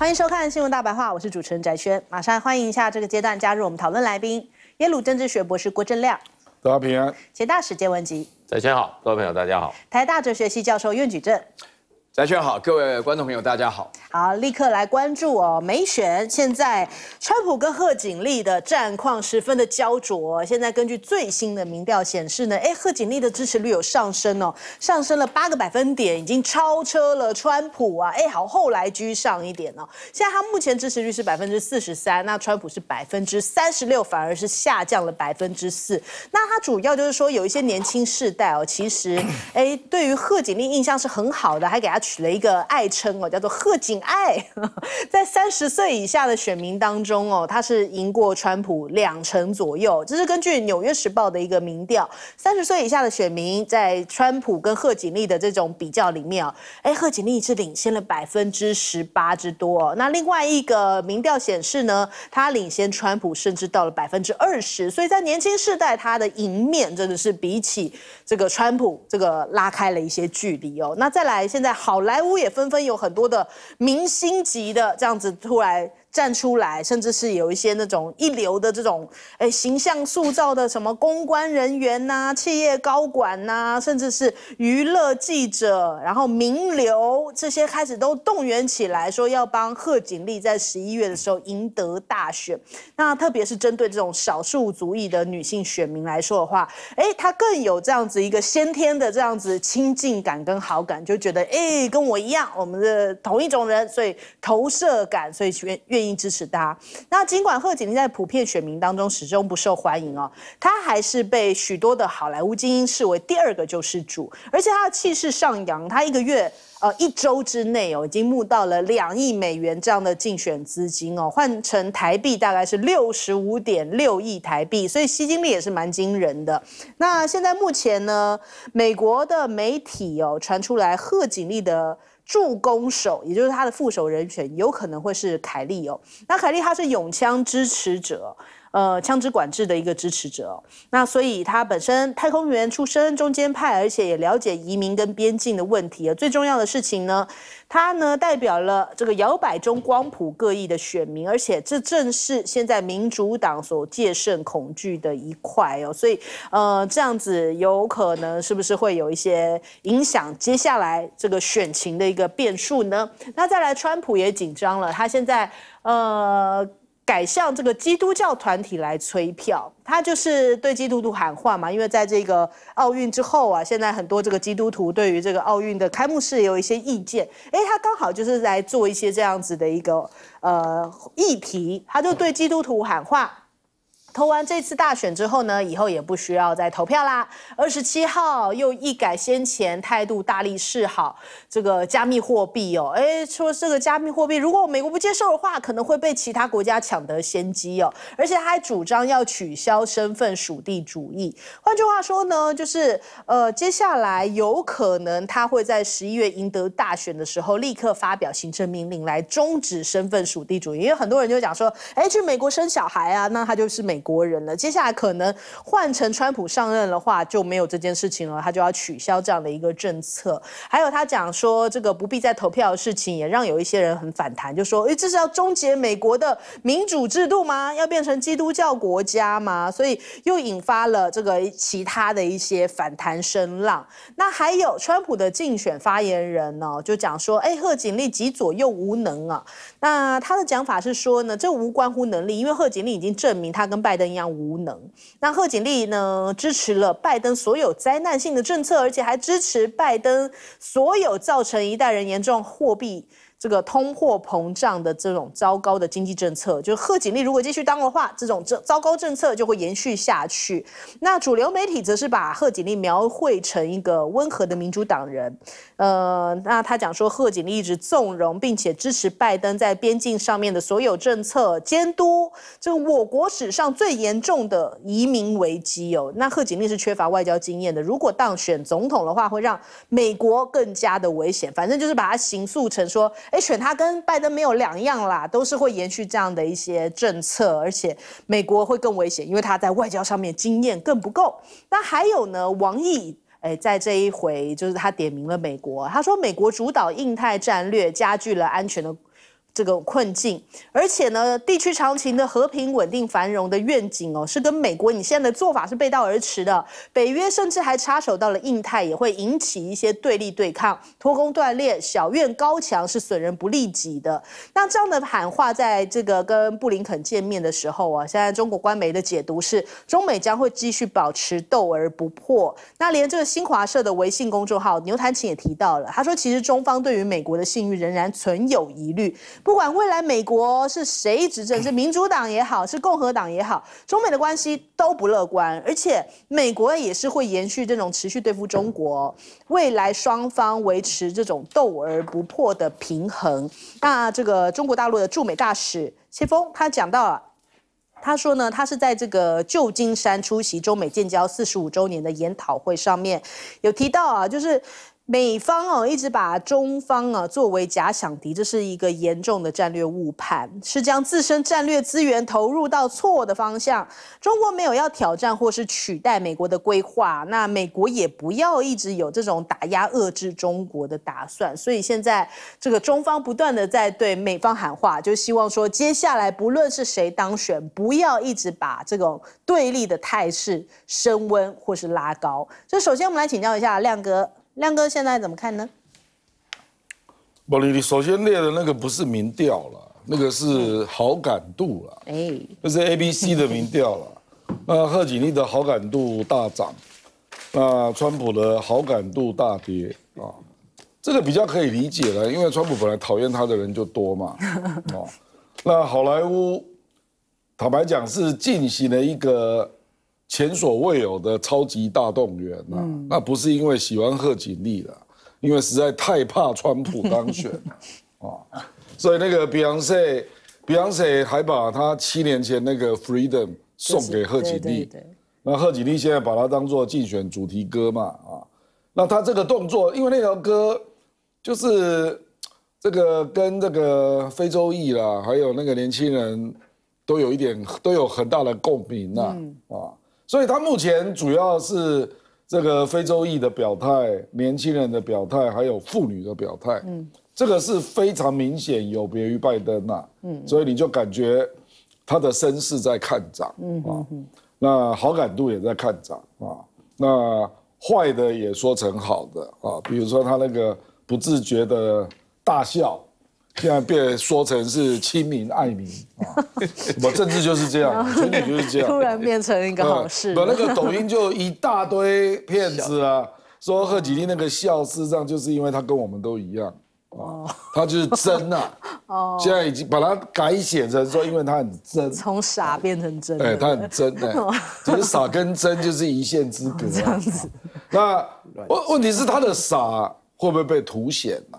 欢迎收看《新闻大白话》，我是主持人翟轩。马上欢迎一下这个阶段加入我们讨论来宾——耶鲁政治学博士郭正亮，大家平安，前大使兼文籍。翟轩好，各位朋友大家好，台大哲学系教授苑举正。来选好，各位观众朋友，大家好。好，立刻来关注哦。美选现在，川普跟贺锦丽的战况十分的焦灼。现在根据最新的民调显示呢，哎，贺锦丽的支持率有上升哦，上升了八个百分点，已经超车了川普啊。哎，好，后来居上一点哦。现在他目前支持率是百分之四十三，那川普是百分之三十六，反而是下降了百分之四。那他主要就是说，有一些年轻世代哦，其实哎，对于贺锦丽印象是很好的，还给他。取了一个爱称哦，叫做贺锦爱。在三十岁以下的选民当中哦，他是赢过川普两成左右，这是根据《纽约时报》的一个民调。三十岁以下的选民在川普跟贺锦丽的这种比较里面啊，哎，贺锦丽是领先了百分之十八之多。那另外一个民调显示呢，他领先川普甚至到了百分之二十。所以在年轻世代，他的赢面真的是比起这个川普这个拉开了一些距离哦。那再来，现在好。好莱坞也纷纷有很多的明星级的这样子出来。站出来，甚至是有一些那种一流的这种，哎，形象塑造的什么公关人员呐、企业高管呐，甚至是娱乐记者，然后名流这些开始都动员起来，说要帮贺锦丽在十一月的时候赢得大选。那特别是针对这种少数族裔的女性选民来说的话，哎，她更有这样子一个先天的这样子亲近感跟好感，就觉得哎跟我一样，我们的同一种人，所以投射感，所以愿愿。愿意支持他。那尽管贺锦丽在普遍选民当中始终不受欢迎哦，她还是被许多的好莱坞精英视为第二个救世主。而且她的气势上扬，她一个月呃一周之内哦，已经募到了两亿美元这样的竞选资金哦，换成台币大概是六十五点六亿台币，所以吸金力也是蛮惊人的。那现在目前呢，美国的媒体哦传出来贺锦丽的。助攻手，也就是他的副手人选，有可能会是凯利哦。那凯利他是永枪支持者。呃，枪支管制的一个支持者，那所以他本身太空员出身，中间派，而且也了解移民跟边境的问题。而最重要的事情呢，他呢代表了这个摇摆中、光谱各异的选民，而且这正是现在民主党所借甚恐惧的一块哦。所以，呃，这样子有可能是不是会有一些影响接下来这个选情的一个变数呢？那再来，川普也紧张了，他现在呃。改向这个基督教团体来催票，他就是对基督徒喊话嘛。因为在这个奥运之后啊，现在很多这个基督徒对于这个奥运的开幕式有一些意见，哎，他刚好就是来做一些这样子的一个呃议题，他就对基督徒喊话。投完这次大选之后呢，以后也不需要再投票啦。二十七号又一改先前态度，大力示好这个加密货币哦，哎，说这个加密货币如果美国不接受的话，可能会被其他国家抢得先机哦。而且他还主张要取消身份属地主义。换句话说呢，就是呃，接下来有可能他会在十一月赢得大选的时候，立刻发表行政命令来终止身份属地主义。因为很多人就讲说，哎，去美国生小孩啊，那他就是美。国。国人了，接下来可能换成川普上任的话，就没有这件事情了，他就要取消这样的一个政策。还有他讲说这个不必再投票的事情，也让有一些人很反弹，就说：“诶，这是要终结美国的民主制度吗？要变成基督教国家吗？”所以又引发了这个其他的一些反弹声浪。那还有川普的竞选发言人呢，就讲说：“哎，贺锦丽极左右无能啊。”那他的讲法是说呢，这无关乎能力，因为贺锦丽已经证明他跟拜。拜登一样无能，那贺锦丽呢？支持了拜登所有灾难性的政策，而且还支持拜登所有造成一代人严重货币。这个通货膨胀的这种糟糕的经济政策，就是贺锦丽如果继续当的话，这种这糟糕政策就会延续下去。那主流媒体则是把贺锦丽描绘成一个温和的民主党人，呃，那他讲说贺锦丽一直纵容并且支持拜登在边境上面的所有政策监督，这个我国史上最严重的移民危机哦。那贺锦丽是缺乏外交经验的，如果当选总统的话，会让美国更加的危险。反正就是把他刑塑成说。哎，选他跟拜登没有两样啦，都是会延续这样的一些政策，而且美国会更危险，因为他在外交上面经验更不够。那还有呢，王毅哎，在这一回就是他点名了美国，他说美国主导印太战略，加剧了安全的。这个困境，而且呢，地区长情的和平、稳定、繁荣的愿景哦，是跟美国你现在的做法是背道而驰的。北约甚至还插手到了印太，也会引起一些对立对抗、脱钩断裂、小院高墙，是损人不利己的。那这样的喊话，在这个跟布林肯见面的时候啊，现在中国官媒的解读是，中美将会继续保持斗而不破。那连这个新华社的微信公众号牛弹琴也提到了，他说，其实中方对于美国的信誉仍然存有疑虑。不管未来美国是谁执政，是民主党也好，是共和党也好，中美的关系都不乐观，而且美国也是会延续这种持续对付中国，未来双方维持这种斗而不破的平衡。那这个中国大陆的驻美大使谢峰他讲到，他说呢，他是在这个旧金山出席中美建交四十五周年的研讨会上面，有提到啊，就是。美方哦一直把中方啊作为假想敌，这是一个严重的战略误判，是将自身战略资源投入到错的方向。中国没有要挑战或是取代美国的规划，那美国也不要一直有这种打压遏制中国的打算。所以现在这个中方不断的在对美方喊话，就希望说接下来不论是谁当选，不要一直把这种对立的态势升温或是拉高。所以首先我们来请教一下亮哥。亮哥现在怎么看呢？茉你首先列的那个不是民调了，那个是好感度了，哎，就是 A、B、C 的民调了。那贺锦丽的好感度大涨，那川普的好感度大跌啊，这个比较可以理解了，因为川普本来讨厌他的人就多嘛。哦，那好莱坞，坦白讲是进行了一个。前所未有的超级大动员呐！那不是因为喜欢贺锦丽了，因为实在太怕川普当选，啊，所以那个 Beyonce 还把他七年前那个《Freedom》送给贺锦丽，那贺锦丽现在把它当做竞选主题歌嘛，啊，那他这个动作，因为那条歌就是这个跟这个非洲裔啦，还有那个年轻人都有一点都有很大的共鸣呐，啊。所以他目前主要是这个非洲裔的表态、年轻人的表态，还有妇女的表态，嗯，这个是非常明显有别于拜登呐，嗯，所以你就感觉他的声势在看涨，嗯啊，那好感度也在看涨啊，那坏的也说成好的啊，比如说他那个不自觉的大笑。现在被说成是亲民爱民啊，我政治就是这样，真 里就是这样，突然变成一个好事。把那个抖音就一大堆骗子啊，说贺几弟那个笑，事实上就是因为他跟我们都一样，哦，他就是真呐，哦，现在已经把它改写成说，因为他很真，从傻变成真，哎，他很真，哎，只是傻跟真就是一线之隔这样子。那问问题是他的傻会不会被凸显呢？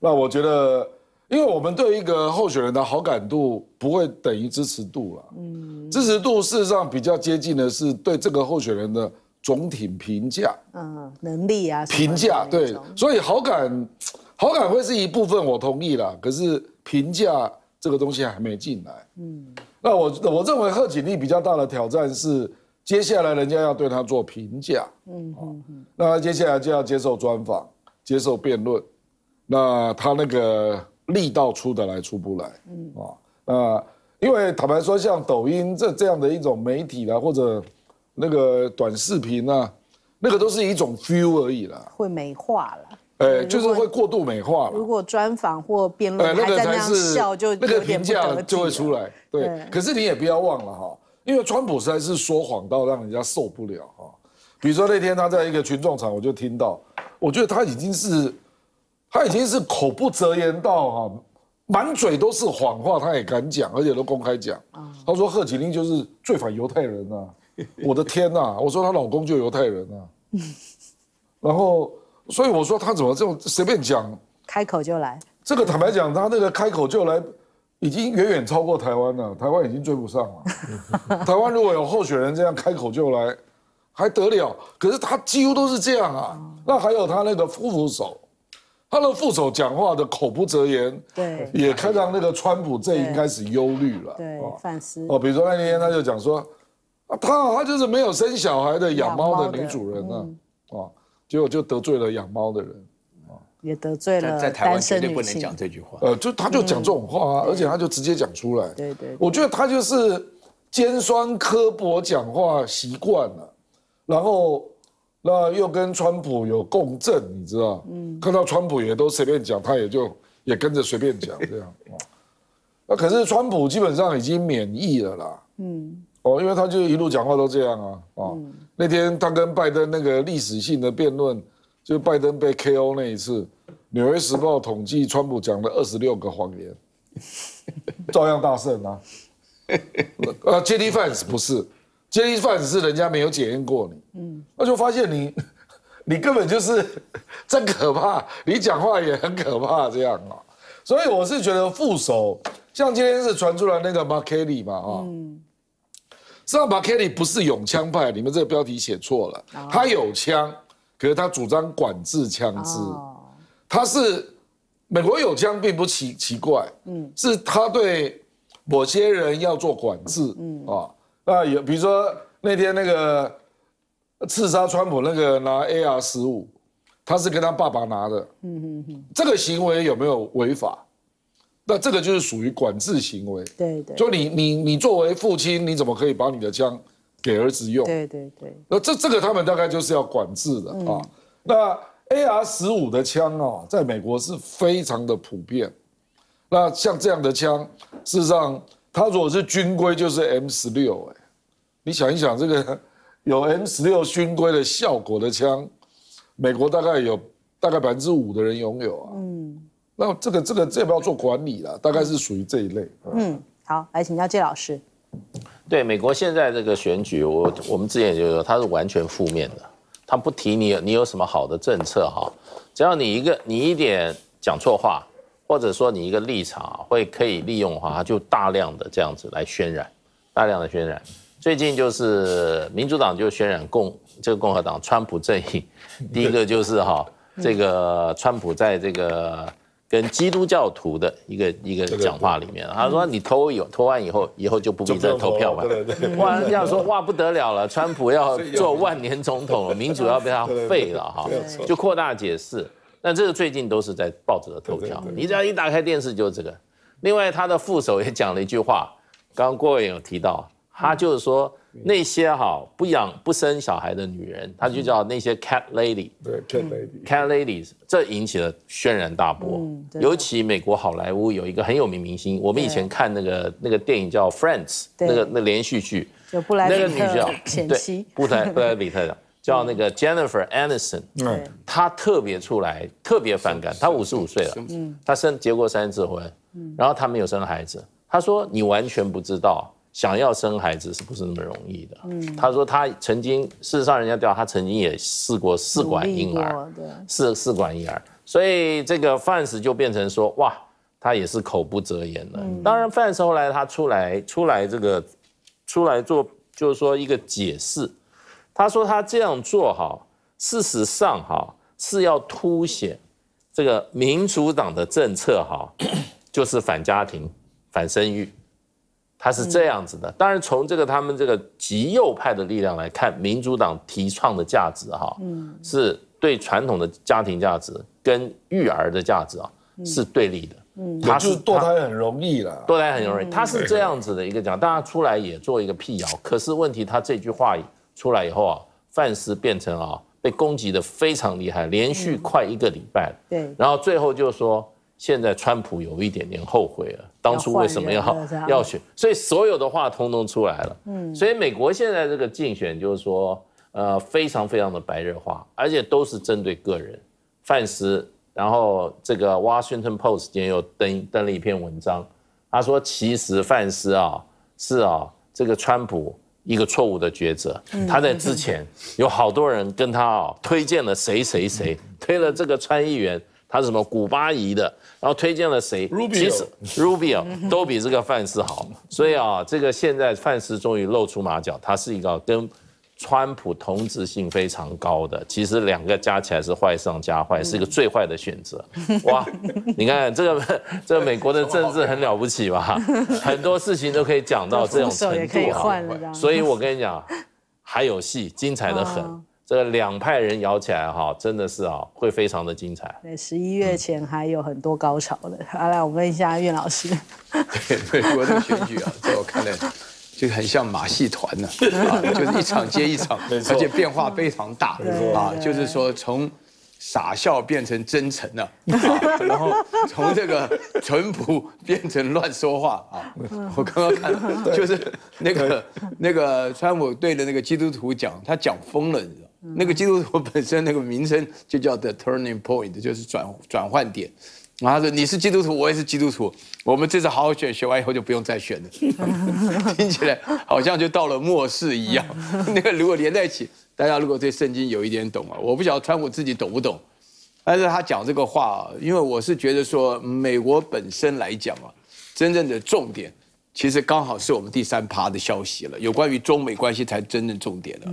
那我觉得，因为我们对一个候选人的好感度不会等于支持度了。嗯，支持度事实上比较接近的是对这个候选人的总体评价。嗯，能力啊。评价对，所以好感，好感会是一部分，我同意啦。可是评价这个东西还没进来。嗯，那我我认为贺锦丽比较大的挑战是接下来人家要对他做评价。嗯嗯嗯。那接下来就要接受专访，接受辩论。那他那个力道出得来，出不来。嗯啊，那因为坦白说，像抖音这这样的一种媒体啊，或者那个短视频啊，那个都是一种 f e e l 而已啦，会美化了。哎，就是会过度美化如果专访或辩论，那在那样笑就那个评价就会出来。对，可是你也不要忘了哈，因为川普在是说谎到让人家受不了哈。比如说那天他在一个群众场，我就听到，我觉得他已经是。他已经是口不择言到哈，满嘴都是谎话，他也敢讲，而且都公开讲。他说贺锦林就是最反犹太人呐，我的天呐！我说她老公就犹太人啊。然后，所以我说她怎么这种随便讲，开口就来。这个坦白讲，她那个开口就来，已经远远超过台湾了，台湾已经追不上了。台湾如果有候选人这样开口就来，还得了？可是她几乎都是这样啊。那还有她那个副手。他的副手讲话的口不择言，对，也看让那个川普这已经开始忧虑了，对，反思。哦，比如说那天他就讲说，啊，他他就是没有生小孩的养猫的女主人啊，啊，结果就得罪了养猫的人，啊，也得罪了在台湾绝对不能讲这句话，呃，就他就讲这种话，啊、而且他就直接讲出来，对对，我觉得他就是尖酸刻薄讲话习惯了，然后。那又跟川普有共振，你知道？嗯，看到川普也都随便讲，他也就也跟着随便讲，这样。那可是川普基本上已经免疫了啦。嗯。哦，因为他就一路讲话都这样啊。哦。那天他跟拜登那个历史性的辩论，就拜登被 KO 那一次，纽约时报统计川普讲了二十六个谎言，照样大胜啊。呃，接力 fans 不是。这一只是人家没有检验过你，嗯，那就发现你，你根本就是真可怕，你讲话也很可怕这样啊，所以我是觉得副手，像今天是传出来那个 m c k e 嘛啊，嗯，实际上 m c k e 不是永枪派，你们这个标题写错了，他有枪，可是他主张管制枪支，他是美国有枪并不奇奇怪，嗯，是他对某些人要做管制，嗯啊。啊，有，比如说那天那个刺杀川普那个拿 AR 十五，他是跟他爸爸拿的，嗯嗯嗯，这个行为有没有违法？那这个就是属于管制行为，对对，就你你你作为父亲，你怎么可以把你的枪给儿子用？对对对。那这这个他们大概就是要管制的啊。那 AR 十五的枪哦，在美国是非常的普遍，那像这样的枪，事实上他如果是军规就是 M 十六哎。你想一想，这个有 M 十六军规的效果的枪，美国大概有大概百分之五的人拥有啊。嗯，那这个这个这不要做管理了，大概是属于这一类。嗯，好，来请教谢老师。对美国现在这个选举，我我们之前就说它是完全负面的，他不提你你有什么好的政策哈，只要你一个你一点讲错话，或者说你一个立场会可以利用的话，他就大量的这样子来渲染，大量的渲染。最近就是民主党就渲染共这个共和党川普阵营，第一个就是哈这个川普在这个跟基督教徒的一个一个讲话里面，他说你投有投完以后，以后就不必再投票了。哇，要说哇不得了了，川普要做万年总统了，民主要被他废了哈，就扩大解释。那这个最近都是在报纸的头条，你只要一打开电视就是这个。另外，他的副手也讲了一句话，刚刚郭伟有提到。他就是说，那些哈不养不生小孩的女人，他就叫那些 cat lady。对，cat lady，cat ladies，这引起了轩然大波。尤其美国好莱坞有一个很有名明星，我们以前看那个那个电影叫《Friends》，那个那连续剧，布莱。那个女叫，对，布莱布莱比特的，叫那个 Jennifer Aniston。她特别出来，特别反感。她五十五岁了，她生结过三次婚，然后她没有生孩子。她说：“你完全不知道。”想要生孩子是不是那么容易的？嗯，他说他曾经，事实上人家调他曾经也试过试管婴儿，对，试试管婴儿。所以这个范斯就变成说，哇，他也是口不择言了。当然范斯后来他出来，出来这个，出来做就是说一个解释，他说他这样做哈，事实上哈是要凸显这个民主党的政策哈，就是反家庭、反生育。他是这样子的，当然从这个他们这个极右派的力量来看，民主党提倡的价值哈，嗯，是对传统的家庭价值跟育儿的价值啊是对立的，嗯，他是堕胎很容易了，堕胎很容易，他是这样子的一个讲，大家出来也做一个辟谣，可是问题他这句话出来以后啊，范斯变成啊被攻击的非常厉害，连续快一个礼拜，对，然后最后就说。现在川普有一点点后悔了，当初为什么要要选？所以所有的话通通出来了。嗯，所以美国现在这个竞选就是说，呃，非常非常的白热化，而且都是针对个人。范斯，然后这个《Washington Post》今天又登登了一篇文章，他说其实范斯啊是啊这个川普一个错误的抉择。他在之前有好多人跟他啊推荐了谁谁谁，推了这个川议员。他是什么古巴裔的，然后推荐了谁？Rubio，其实 Rubio 都比这个范斯好，所以啊，这个现在范斯终于露出马脚，他是一个跟川普同质性非常高的，其实两个加起来是坏上加坏，是一个最坏的选择。哇，你看这个这个美国的政治很了不起吧？很多事情都可以讲到这种程度，所以，我跟你讲，还有戏，精彩的很。这两派人摇起来哈，真的是啊，会非常的精彩。对，十一月前还有很多高潮的。好，来，我问一下岳老师。对，美国这个选举啊，在我看来，就很像马戏团呢，啊就是一场接一场，而且变化非常大啊。就是说，从傻笑变成真诚了，然后从这个淳朴变成乱说话啊。我刚刚看，就是那个那个川普对的那个基督徒讲，他讲疯了，你知道。那个基督徒本身那个名称就叫 The Turning Point，就是转转换点。然后他说：“你是基督徒，我也是基督徒，我们这次好好选，选完以后就不用再选了。”听起来好像就到了末世一样。那个如果连在一起，大家如果对圣经有一点懂啊，我不晓得川普自己懂不懂。但是他讲这个话啊，因为我是觉得说，美国本身来讲啊，真正的重点其实刚好是我们第三趴的消息了，有关于中美关系才真正重点的。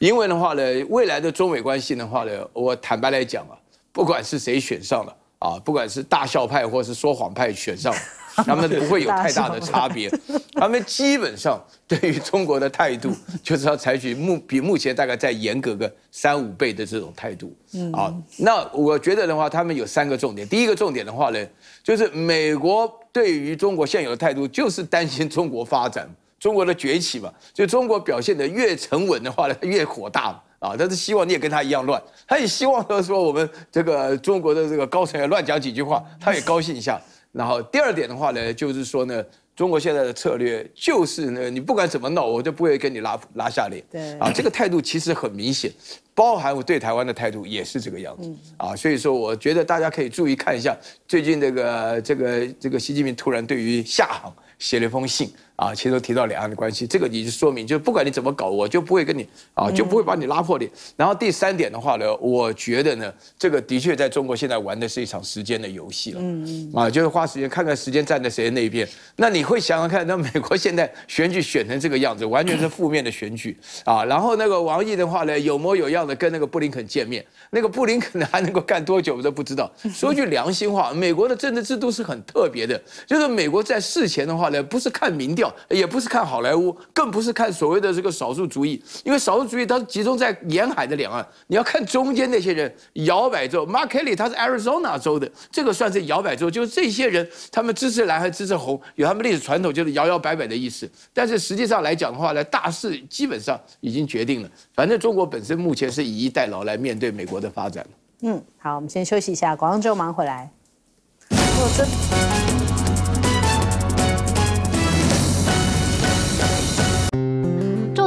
因为的话呢，未来的中美关系的话呢，我坦白来讲啊，不管是谁选上了啊，不管是大校派或是说谎派选上，他们不会有太大的差别，他们基本上对于中国的态度 就是要采取目比目前大概再严格个三五倍的这种态度啊。那我觉得的话，他们有三个重点，第一个重点的话呢，就是美国对于中国现有的态度就是担心中国发展。中国的崛起嘛，就中国表现的越沉稳的话呢，越火大嘛啊！但是希望你也跟他一样乱，他也希望说我们这个中国的这个高层也乱讲几句话，他也高兴一下。然后第二点的话呢，就是说呢，中国现在的策略就是呢，你不管怎么闹，我都不会跟你拉拉下脸。对啊，这个态度其实很明显，包含我对台湾的态度也是这个样子啊。所以说，我觉得大家可以注意看一下，最近这个这个这个习近平突然对于夏航写了一封信。啊，其实提到两岸的关系，这个你就说明，就不管你怎么搞，我就不会跟你啊，就不会把你拉破脸。然后第三点的话呢，我觉得呢，这个的确在中国现在玩的是一场时间的游戏了，嗯嗯，啊，就是花时间看看时间站在谁的那边。那你会想想看，那美国现在选举选成这个样子，完全是负面的选举啊。然后那个王毅的话呢，有模有样的跟那个布林肯见面，那个布林肯还能够干多久，我都不知道。说句良心话，美国的政治制度是很特别的，就是美国在事前的话呢，不是看民调。也不是看好莱坞，更不是看所谓的这个少数主义，因为少数主义它集中在沿海的两岸。你要看中间那些人，摇摆州，Mark Kelly，他是 Arizona 州的，这个算是摇摆州。就是这些人，他们支持蓝还支持红，有他们历史传统，就是摇摇摆摆的意思。但是实际上来讲的话呢，大势基本上已经决定了。反正中国本身目前是以逸待劳来面对美国的发展。嗯，好，我们先休息一下，广州忙回来。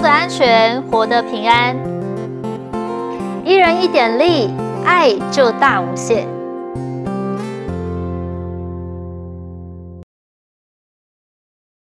做安全，活得平安。一人一点力，爱就大无限。